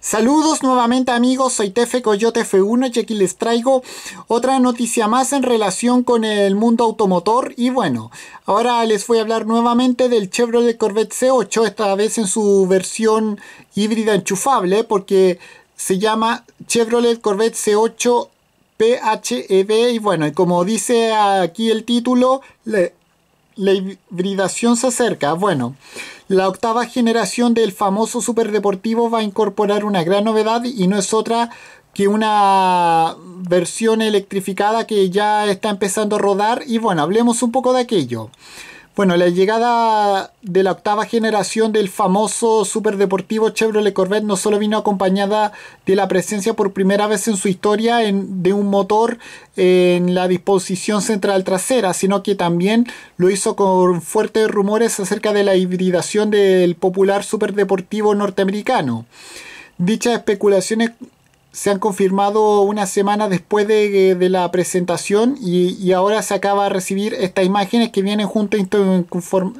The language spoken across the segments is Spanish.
Saludos nuevamente amigos, soy Tefe Coyote F1 y aquí les traigo otra noticia más en relación con el mundo automotor y bueno, ahora les voy a hablar nuevamente del Chevrolet Corvette C8, esta vez en su versión híbrida enchufable porque se llama Chevrolet Corvette C8 PHEV y bueno, como dice aquí el título, la hibridación se acerca. Bueno, la octava generación del famoso superdeportivo va a incorporar una gran novedad y no es otra que una versión electrificada que ya está empezando a rodar. Y bueno, hablemos un poco de aquello. Bueno, la llegada de la octava generación del famoso superdeportivo Chevrolet Corvette no solo vino acompañada de la presencia por primera vez en su historia de un motor en la disposición central trasera, sino que también lo hizo con fuertes rumores acerca de la hibridación del popular superdeportivo norteamericano. Dichas especulaciones se han confirmado una semana después de, eh, la presentación y, ahora se acaba de recibir estas imágenes que vienen junto a,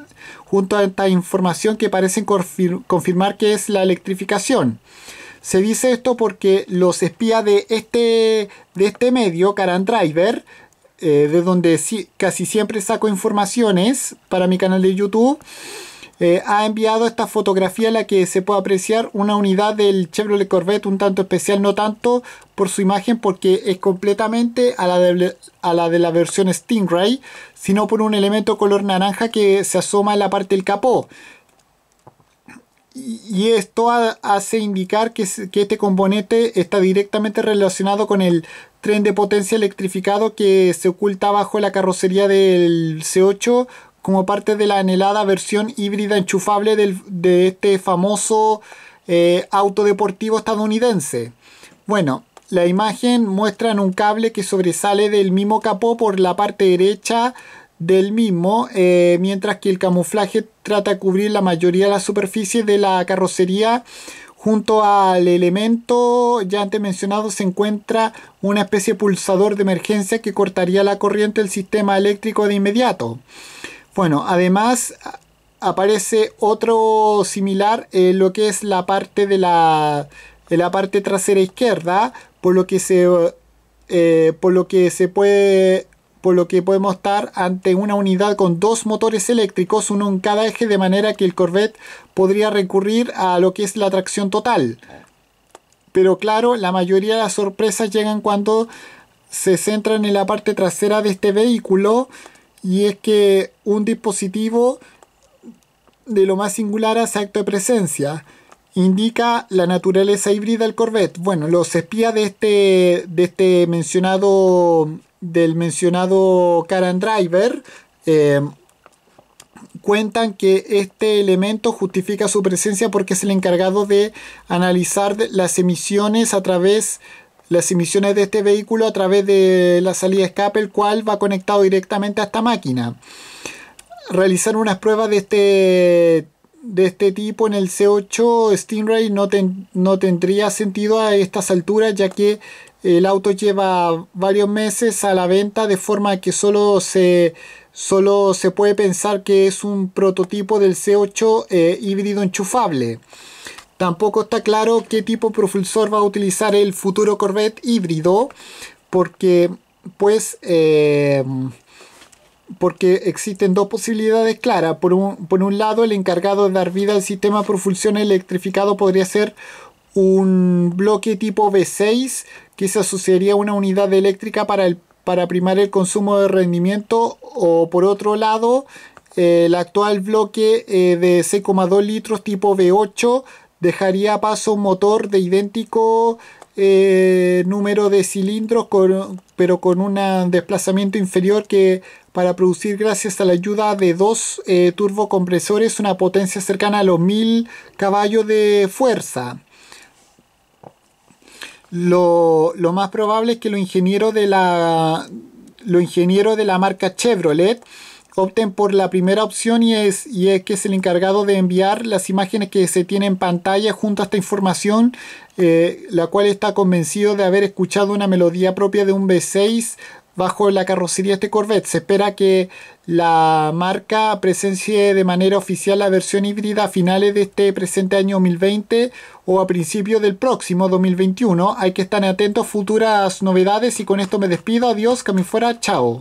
junto a esta información que parecen confirmar que es la electrificación. Se dice esto porque los espías de este, de este medio, Caran Driver, eh, de donde casi siempre saco informaciones para mi canal de YouTube, eh, ha enviado esta fotografía en la que se puede apreciar una unidad del Chevrolet Corvette un tanto especial, no tanto por su imagen porque es completamente a la a la, de la versión Stingray, sino por un elemento color naranja que se asoma en la parte del capó y esto hace indicar que, este componente está directamente relacionado con el tren de potencia electrificado que se oculta bajo la carrocería del C8 como parte de la anhelada versión híbrida enchufable de este famoso eh, auto deportivo estadounidense. Bueno, la imagen muestra un cable que sobresale del mismo capó por la parte derecha del mismo, eh, mientras que el camuflaje trata de cubrir la mayoría de la superficie de la carrocería. Junto al elemento ya antes mencionado se encuentra una especie de pulsador de emergencia que cortaría la corriente del sistema eléctrico de inmediato. Bueno, además aparece otro similar en lo que es la parte de la, la parte trasera izquierda, por lo que se, eh, por lo que se puede por lo que podemos estar ante una unidad con dos motores eléctricos, uno en cada eje, de manera que el Corvette podría recurrir a lo que es la tracción total. Pero claro, la mayoría de las sorpresas llegan cuando se centran en la parte trasera de este vehículo, y es que un dispositivo de lo más singular hace acto de presencia. Indica la naturaleza híbrida del Corvette. Bueno, los espías de este, de este mencionado, del mencionado Driver, eh, cuentan que este elemento justifica su presencia porque es el encargado de analizar las emisiones a través las emisiones de este vehículo a través de la salida escape, el cual va conectado directamente a esta máquina. Realizar unas pruebas de este, de este tipo en el C8 Stingray no, no tendría sentido a estas alturas, ya que el auto lleva varios meses a la venta de forma que solo se, se puede pensar que es un prototipo del C8 eh, híbrido enchufable. Tampoco está claro qué tipo de propulsor va a utilizar el futuro Corvette híbrido, porque pues eh, porque existen dos posibilidades claras. Por un, lado, el encargado de dar vida al sistema de propulsión electrificado podría ser un bloque tipo V6 que se asociaría a una unidad eléctrica para, para primar el consumo de rendimiento o por otro lado el actual bloque eh, de 6,2 litros tipo V8 dejaría paso un motor de idéntico eh, número de cilindros, pero con un desplazamiento inferior que para producir gracias a la ayuda de dos eh, turbocompresores una potencia cercana a los 1000 caballos de fuerza. Lo, lo, más probable es que lo ingeniero de la, de la marca Chevrolet opten por la primera opción y es, y es que es el encargado de enviar las imágenes que se tienen en pantalla junto a esta información, eh, la cual está convencido de haber escuchado una melodía propia de un V6 bajo la carrocería de este Corvette. Se espera que la marca presencie de manera oficial la versión híbrida a finales de este presente año 2020 o a principios del próximo 2021. Hay que estar atentos a futuras novedades y con esto me despido. Adiós, que fuera. Chao.